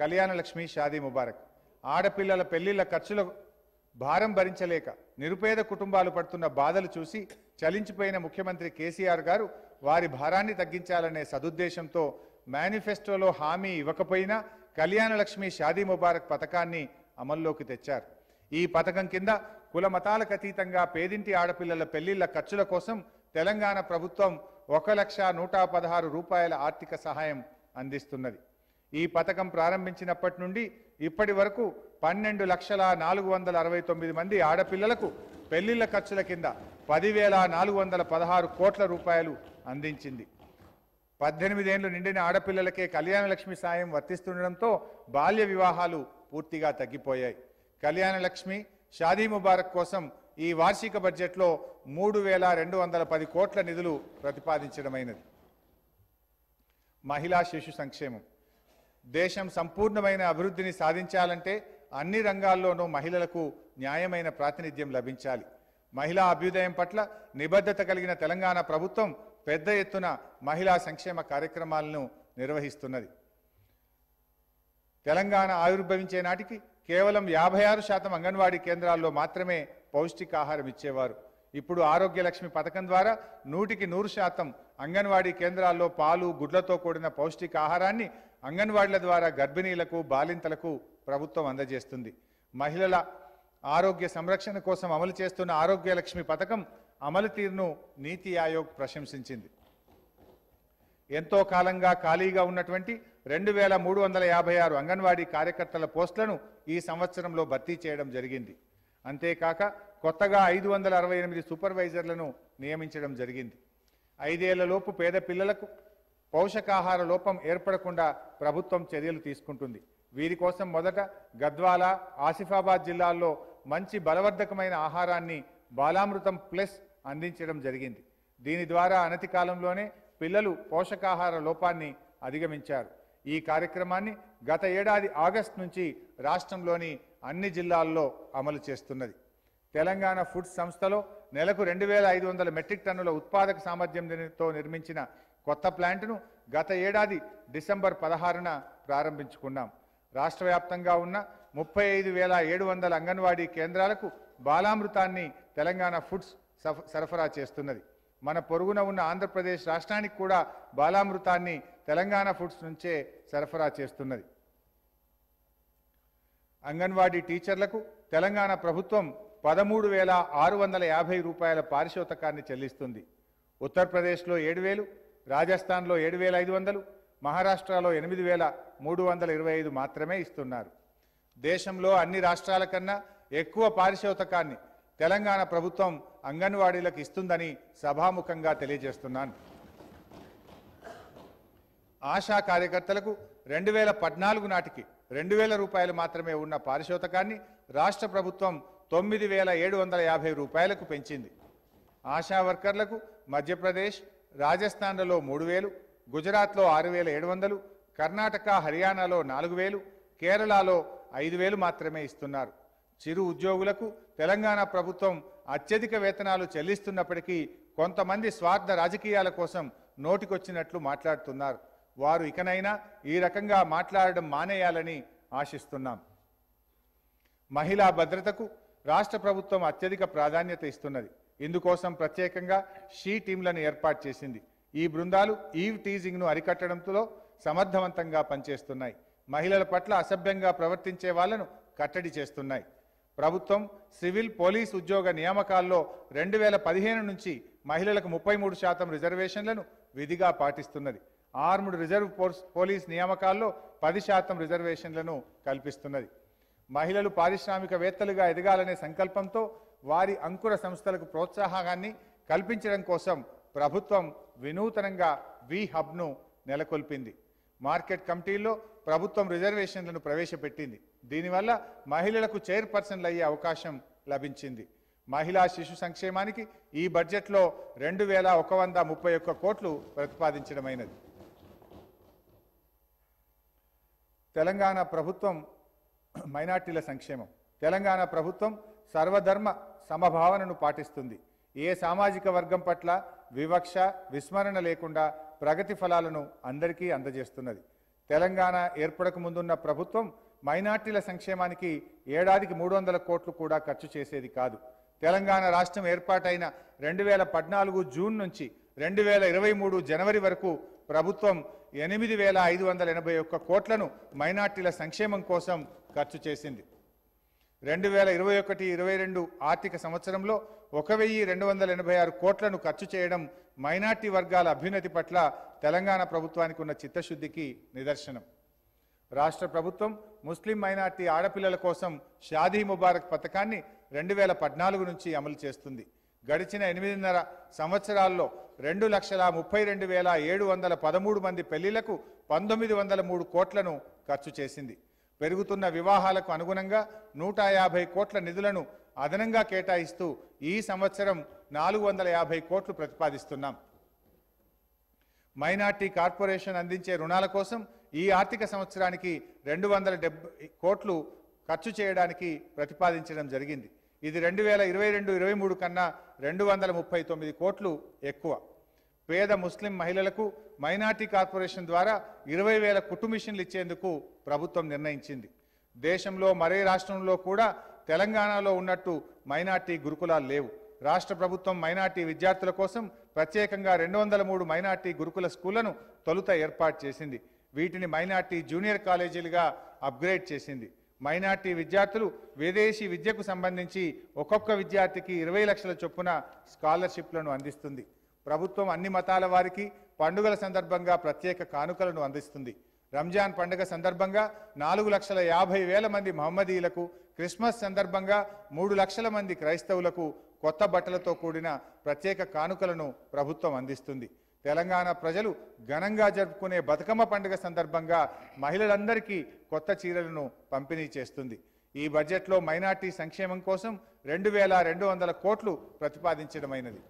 కళ్యాణలక్ష్మి షాదీ ముబారక్ ఆడపిల్లల పెళ్లిళ్ల ఖర్చుల భారం భరించలేక నిరుపేద కుటుంబాలు పడుతున్న బాధలు చూసి చలించిపోయిన ముఖ్యమంత్రి కేసీఆర్ గారు వారి భారాన్ని తగ్గించాలనే సదుద్దేశంతో మేనిఫెస్టోలో హామీ ఇవ్వకపోయినా కళ్యాణలక్ష్మి షాదీ ముబారక్ పథకాన్ని అమల్లోకి తెచ్చారు ఈ పథకం కింద కుల మతాలకు అతీతంగా పేదింటి ఆడపిల్లల పెళ్లిళ్ల ఖర్చుల కోసం తెలంగాణ ప్రభుత్వం ఒక లక్ష నూట పదహారు రూపాయల ఆర్థిక సహాయం అందిస్తున్నది ఈ పథకం ప్రారంభించినప్పటి నుండి ఇప్పటి వరకు పన్నెండు లక్షల నాలుగు వందల అరవై తొమ్మిది మంది ఆడపిల్లలకు పెళ్లిళ్ల ఖర్చుల కింద పదివేల నాలుగు వందల పదహారు కోట్ల రూపాయలు అందించింది పద్దెనిమిదేండ్లు నిండిన ఆడపిల్లలకే కళ్యాణలక్ష్మి సాయం వర్తిస్తుండడంతో బాల్య వివాహాలు పూర్తిగా తగ్గిపోయాయి కళ్యాణలక్ష్మి షాదీ ముబారక్ కోసం ఈ వార్షిక బడ్జెట్లో మూడు వేల రెండు వందల పది కోట్ల నిధులు ప్రతిపాదించడమైనది మహిళా శిశు సంక్షేమం దేశం సంపూర్ణమైన అభివృద్ధిని సాధించాలంటే అన్ని రంగాల్లోనూ మహిళలకు న్యాయమైన ప్రాతినిధ్యం లభించాలి మహిళా అభ్యుదయం పట్ల నిబద్ధత కలిగిన తెలంగాణ ప్రభుత్వం పెద్ద ఎత్తున మహిళా సంక్షేమ కార్యక్రమాలను నిర్వహిస్తున్నది తెలంగాణ ఆవిర్భవించే నాటికి కేవలం యాభై ఆరు శాతం అంగన్వాడీ కేంద్రాల్లో మాత్రమే పౌష్టికాహారం ఇచ్చేవారు ఇప్పుడు ఆరోగ్యలక్ష్మి పథకం ద్వారా నూటికి నూరు శాతం అంగన్వాడీ కేంద్రాల్లో పాలు గుడ్లతో కూడిన పౌష్టికాహారాన్ని అంగన్వాడీల ద్వారా గర్భిణీలకు బాలింతలకు ప్రభుత్వం అందజేస్తుంది మహిళల ఆరోగ్య సంరక్షణ కోసం అమలు చేస్తున్న ఆరోగ్యలక్ష్మి పథకం అమలు తీరును నీతి ఆయోగ్ ప్రశంసించింది ఎంతో కాలంగా ఖాళీగా ఉన్నటువంటి రెండు వేల మూడు వందల యాభై ఆరు అంగన్వాడీ కార్యకర్తల పోస్టులను ఈ సంవత్సరంలో భర్తీ చేయడం జరిగింది అంతేకాక కొత్తగా ఐదు వందల అరవై ఎనిమిది సూపర్వైజర్లను నియమించడం జరిగింది ఐదేళ్లలోపు పేద పిల్లలకు పోషకాహార లోపం ఏర్పడకుండా ప్రభుత్వం చర్యలు తీసుకుంటుంది వీరి కోసం మొదట గద్వాల ఆసిఫాబాద్ జిల్లాల్లో మంచి బలవర్ధకమైన ఆహారాన్ని బాలామృతం ప్లస్ అందించడం జరిగింది దీని ద్వారా అనతి కాలంలోనే పిల్లలు పోషకాహార లోపాన్ని అధిగమించారు ఈ కార్యక్రమాన్ని గత ఏడాది ఆగస్టు నుంచి రాష్ట్రంలోని అన్ని జిల్లాల్లో అమలు చేస్తున్నది తెలంగాణ ఫుడ్ సంస్థలో నెలకు రెండు మెట్రిక్ టన్నుల ఉత్పాదక సామర్థ్యంతో నిర్మించిన కొత్త ప్లాంట్ను గత ఏడాది డిసెంబర్ పదహారున ప్రారంభించుకున్నాం రాష్ట్ర వ్యాప్తంగా ఉన్న ముప్పై ఐదు వేల ఏడు వందల అంగన్వాడీ కేంద్రాలకు బాలామృతాన్ని తెలంగాణ ఫుడ్స్ సరఫరా చేస్తున్నది మన పొరుగున ఉన్న ఆంధ్రప్రదేశ్ రాష్ట్రానికి కూడా బాలామృతాన్ని తెలంగాణ ఫుడ్స్ నుంచే సరఫరా చేస్తున్నది అంగన్వాడీ టీచర్లకు తెలంగాణ ప్రభుత్వం పదమూడు వేల ఆరు వందల యాభై రూపాయల పారిశోధకాన్ని చెల్లిస్తుంది ఉత్తరప్రదేశ్లో ఏడు వేలు రాజస్థాన్లో ఏడు వేల ఐదు వందలు మహారాష్ట్రలో ఎనిమిది వేల మూడు వందల ఇరవై ఐదు మాత్రమే ఇస్తున్నారు దేశంలో అన్ని రాష్ట్రాల కన్నా ఎక్కువ పారిశోతకాన్ని తెలంగాణ ప్రభుత్వం అంగన్వాడీలకు ఇస్తుందని సభాముఖంగా తెలియజేస్తున్నాను ఆశా కార్యకర్తలకు రెండు వేల పద్నాలుగు నాటికి రెండు వేల రూపాయలు మాత్రమే ఉన్న పారిశోతకాన్ని రాష్ట్ర ప్రభుత్వం తొమ్మిది వేల ఏడు వందల యాభై రూపాయలకు పెంచింది ఆశా వర్కర్లకు మధ్యప్రదేశ్ రాజస్థాన్లలో మూడు వేలు గుజరాత్లో ఆరు వేల ఏడు వందలు కర్ణాటక హర్యానాలో నాలుగు వేలు కేరళలో ఐదు వేలు మాత్రమే ఇస్తున్నారు చిరు ఉద్యోగులకు తెలంగాణ ప్రభుత్వం అత్యధిక వేతనాలు చెల్లిస్తున్నప్పటికీ కొంతమంది స్వార్థ రాజకీయాల కోసం నోటికొచ్చినట్లు మాట్లాడుతున్నారు వారు ఇకనైనా ఈ రకంగా మాట్లాడడం మానేయాలని ఆశిస్తున్నాం మహిళా భద్రతకు రాష్ట్ర ప్రభుత్వం అత్యధిక ప్రాధాన్యత ఇస్తున్నది ఇందుకోసం ప్రత్యేకంగా షీ టీంలను ఏర్పాటు చేసింది ఈ బృందాలు ఈవ్ టీజింగ్ను అరికట్టడంతో సమర్థవంతంగా పనిచేస్తున్నాయి మహిళల పట్ల అసభ్యంగా ప్రవర్తించే వాళ్లను కట్టడి చేస్తున్నాయి ప్రభుత్వం సివిల్ పోలీస్ ఉద్యోగ నియామకాల్లో రెండు వేల పదిహేను నుంచి మహిళలకు ముప్పై మూడు శాతం రిజర్వేషన్లను విధిగా పాటిస్తున్నది ఆర్ముడ్ రిజర్వ్ ఫోర్స్ పోలీస్ నియామకాల్లో పది శాతం రిజర్వేషన్లను కల్పిస్తున్నది మహిళలు పారిశ్రామికవేత్తలుగా ఎదగాలనే సంకల్పంతో వారి అంకుర సంస్థలకు ప్రోత్సాహాన్ని కల్పించడం కోసం ప్రభుత్వం వినూతనంగా వి హబ్ను నెలకొల్పింది మార్కెట్ కమిటీల్లో ప్రభుత్వం రిజర్వేషన్లను ప్రవేశపెట్టింది దీనివల్ల మహిళలకు చైర్పర్సన్లు అయ్యే అవకాశం లభించింది మహిళా శిశు సంక్షేమానికి ఈ బడ్జెట్లో రెండు వేల ఒక వంద ముప్పై ఒక్క కోట్లు ప్రతిపాదించడమైనది తెలంగాణ ప్రభుత్వం మైనార్టీల సంక్షేమం తెలంగాణ ప్రభుత్వం సర్వధర్మ సమభావనను పాటిస్తుంది ఏ సామాజిక వర్గం పట్ల వివక్ష విస్మరణ లేకుండా ప్రగతి ఫలాలను అందరికీ అందజేస్తున్నది తెలంగాణ ఏర్పడక ముందున్న ప్రభుత్వం మైనార్టీల సంక్షేమానికి ఏడాదికి మూడు వందల కోట్లు కూడా ఖర్చు చేసేది కాదు తెలంగాణ రాష్ట్రం ఏర్పాటైన రెండు వేల పద్నాలుగు జూన్ నుంచి రెండు వేల ఇరవై మూడు జనవరి వరకు ప్రభుత్వం ఎనిమిది వేల ఐదు వందల ఎనభై ఒక్క కోట్లను మైనార్టీల సంక్షేమం కోసం ఖర్చు చేసింది రెండు వేల ఇరవై ఒకటి ఇరవై రెండు ఆర్థిక సంవత్సరంలో ఒక వెయ్యి రెండు వందల ఎనభై ఆరు కోట్లను ఖర్చు చేయడం మైనార్టీ వర్గాల అభ్యున్నతి పట్ల తెలంగాణ ప్రభుత్వానికి ఉన్న చిత్తశుద్ధికి నిదర్శనం రాష్ట్ర ప్రభుత్వం ముస్లిం మైనార్టీ ఆడపిల్లల కోసం షాదీ ముబారక్ పథకాన్ని రెండు వేల పద్నాలుగు నుంచి అమలు చేస్తుంది గడిచిన ఎనిమిదిన్నర సంవత్సరాల్లో రెండు లక్షల ముప్పై రెండు వేల ఏడు వందల పదమూడు మంది పెళ్లిలకు పంతొమ్మిది వందల మూడు కోట్లను ఖర్చు చేసింది పెరుగుతున్న వివాహాలకు అనుగుణంగా నూట యాభై కోట్ల నిధులను అదనంగా కేటాయిస్తూ ఈ సంవత్సరం నాలుగు వందల యాభై కోట్లు ప్రతిపాదిస్తున్నాం మైనార్టీ కార్పొరేషన్ అందించే రుణాల కోసం ఈ ఆర్థిక సంవత్సరానికి రెండు వందల కోట్లు ఖర్చు చేయడానికి ప్రతిపాదించడం జరిగింది ఇది రెండు వేల ఇరవై రెండు ఇరవై మూడు కన్నా రెండు వందల ముప్పై తొమ్మిది కోట్లు ఎక్కువ పేద ముస్లిం మహిళలకు మైనార్టీ కార్పొరేషన్ ద్వారా ఇరవై వేల కుటుంబిషన్లు ఇచ్చేందుకు ప్రభుత్వం నిర్ణయించింది దేశంలో మరే రాష్ట్రంలో కూడా తెలంగాణలో ఉన్నట్టు మైనార్టీ గురుకులాలు లేవు రాష్ట్ర ప్రభుత్వం మైనార్టీ విద్యార్థుల కోసం ప్రత్యేకంగా రెండు వందల మూడు మైనార్టీ గురుకుల స్కూళ్లను తొలుత ఏర్పాటు చేసింది వీటిని మైనార్టీ జూనియర్ కాలేజీలుగా అప్గ్రేడ్ చేసింది మైనార్టీ విద్యార్థులు విదేశీ విద్యకు సంబంధించి ఒక్కొక్క విద్యార్థికి ఇరవై లక్షల చొప్పున స్కాలర్షిప్లను అందిస్తుంది ప్రభుత్వం అన్ని మతాల వారికి పండుగల సందర్భంగా ప్రత్యేక కానుకలను అందిస్తుంది రంజాన్ పండుగ సందర్భంగా నాలుగు లక్షల యాభై వేల మంది మహమ్మదీయులకు క్రిస్మస్ సందర్భంగా మూడు లక్షల మంది క్రైస్తవులకు కొత్త బట్టలతో కూడిన ప్రత్యేక కానుకలను ప్రభుత్వం అందిస్తుంది తెలంగాణ ప్రజలు ఘనంగా జరుపుకునే బతుకమ్మ పండుగ సందర్భంగా మహిళలందరికీ కొత్త చీరలను పంపిణీ చేస్తుంది ఈ బడ్జెట్లో మైనార్టీ సంక్షేమం కోసం రెండు వేల రెండు వందల కోట్లు ప్రతిపాదించడమైనది